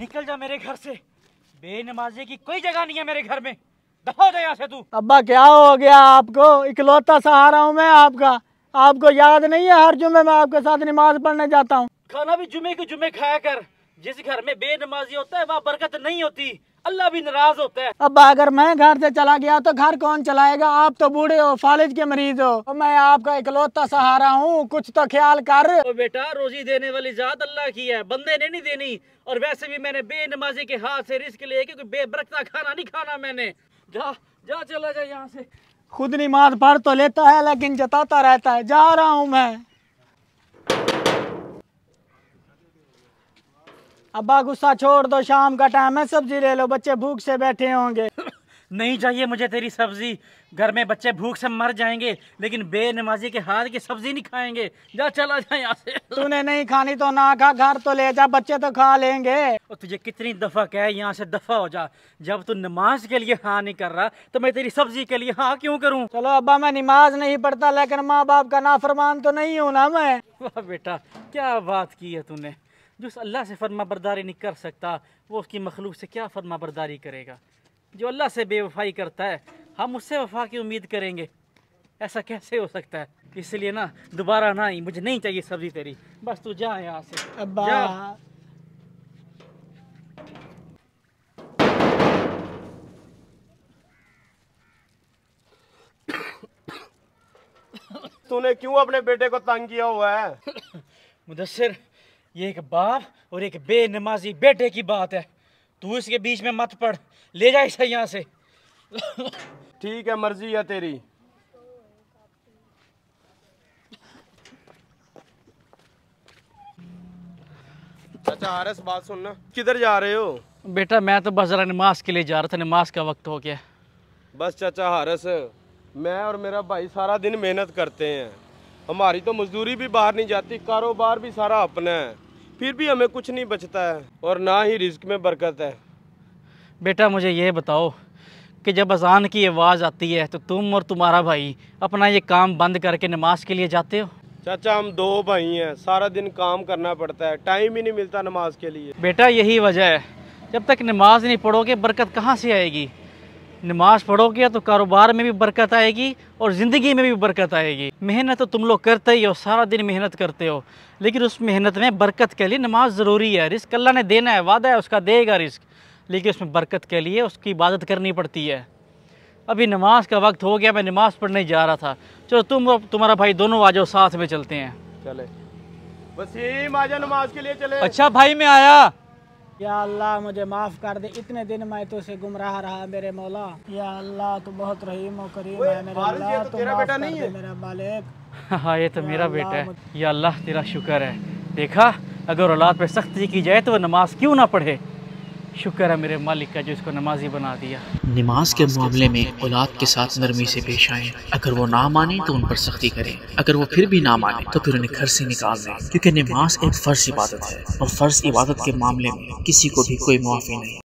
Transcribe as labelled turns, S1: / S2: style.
S1: निकल जा मेरे घर से बेनमाजी की कोई जगह नहीं है मेरे घर में दफा दे से तू
S2: अब्बा क्या हो गया आपको इकलौता सहारा हूँ मैं आपका आपको याद नहीं है हर जुम्मे मैं आपके साथ नमाज पढ़ने जाता हूँ
S1: खाना भी जुमे के जुमे खाया कर जिस घर में बेनमाजी होता है वहाँ बरकत नहीं होती अल्लाह भी नाराज होता है अब अगर मैं घर
S2: से चला गया तो घर कौन चलाएगा आप तो बूढ़े हो फालिज के मरीज हो तो मैं आपका इकलौता सहारा हूँ कुछ तो ख्याल कर तो बेटा
S1: रोजी देने वाली जात अल्लाह की है बंदे ने नहीं देनी और वैसे भी मैंने बेनमाजी के हाथ से रिस्क लिए क्योंकि बेबरकता खाना नहीं खाना मैंने जा जा चला जा यहाँ से
S2: खुद नमाज पढ़ तो लेता है लेकिन जताता रहता है जा रहा हूँ मैं अब्बा गुस्सा छोड़ दो शाम का टाइम है सब्जी ले लो बच्चे भूख से बैठे होंगे
S1: नहीं चाहिए मुझे तेरी सब्जी घर में बच्चे भूख से मर जाएंगे लेकिन बेनमाजी के हाथ की सब्जी नहीं खाएंगे जा चला जाए यहाँ से तूने
S2: नहीं खानी तो ना खा घर तो ले जा बच्चे तो खा लेंगे और
S1: तुझे कितनी दफा कह यहाँ से दफा हो जा जब तू नमाज के लिए हाँ नहीं कर रहा तो मैं तेरी सब्जी के लिए हाँ क्यों करूँ चलो
S2: अब्बा मैं नमाज नहीं पढ़ता लेकिन माँ बाप का नाफरमान तो नहीं हूँ ना मैं
S1: वाह बेटा क्या बात की है तूने जो अल्लाह से फर्मा बरदारी नहीं कर सकता वो उसकी मखलूक से क्या फर्मा बरदारी करेगा जो अल्लाह से बेवफाई करता है हम उससे वफा की उम्मीद करेंगे ऐसा कैसे हो सकता है इसलिए ना दोबारा ना ही मुझे नहीं चाहिए सब्जी तेरी बस तू जा यहाँ से जा।
S3: तूने क्यों अपने बेटे को तंग किया हुआ है मुदसर ये एक बाप और
S1: एक बेनमाजी बेटे की बात है तू इसके बीच में मत पड़ ले जा इसे यहाँ से
S3: ठीक है मर्जी है तेरी अच्छा हारस बात सुनना किधर जा रहे हो
S1: बेटा मैं तो बस जरा नमाज के लिए जा रहा था नमाज का वक्त हो
S3: गया बस चाचा हारस मैं और मेरा भाई सारा दिन मेहनत करते हैं हमारी तो मजदूरी भी बाहर नहीं जाती कारोबार भी सारा अपना है फिर भी हमें कुछ नहीं बचता है और ना ही रिस्क में बरकत है
S1: बेटा मुझे ये बताओ कि जब अजान की आवाज़ आती है तो तुम और तुम्हारा भाई अपना ये काम बंद करके नमाज के लिए जाते हो
S3: चाचा हम दो भाई हैं सारा दिन काम करना पड़ता है टाइम ही नहीं मिलता नमाज के लिए
S1: बेटा यही वजह है जब तक नमाज नहीं पढ़ोगे बरकत कहाँ से आएगी नमाज पढ़ोगे तो कारोबार में भी बरकत आएगी और ज़िंदगी में भी बरकत आएगी मेहनत तो तुम लोग करते ही हो सारा दिन मेहनत करते हो लेकिन उस मेहनत में बरकत के लिए नमाज ज़रूरी है रिस्क अल्लाह ने देना है वादा है उसका देगा रिस्क लेकिन उसमें बरकत के लिए उसकी इबादत करनी पड़ती है अभी नमाज का वक्त हो गया मैं नमाज़ पढ़ने जा रहा था चलो तुम और तुम्हारा भाई दोनों आ जाओ साथ में चलते हैं
S3: चले वसीम आ जाओ नमाज के लिए चले अच्छा
S1: भाई मैं आया
S2: या अल्लाह मुझे माफ़ कर दे इतने दिन मैं तो से गुमराह रहा मेरे मौला या अल्लाह तो बहुत रहीम और करीम है मेरे अल्लाह तो तेरा बेटा नहीं है मेरा मालिक
S1: हाँ ये तो मेरा बेटा है या अल्लाह तेरा शुक्र है देखा अगर औलाद पर सख्ती की जाए तो वह नमाज क्यों ना पढ़े शुक्र है मेरे मालिक का जो इसको नमाजी बना दिया नमाज के मामले में औलाद के साथ नरमी से पेश आए अगर वो ना माने तो उन पर सख्ती करें अगर वो फिर भी ना माने तो फिर उन्हें घर से निकाल दें क्योंकि नमाज एक फ़र्ज इबादत है और फ़र्ज इबादत के मामले में किसी को भी कोई मुआफ़ी नहीं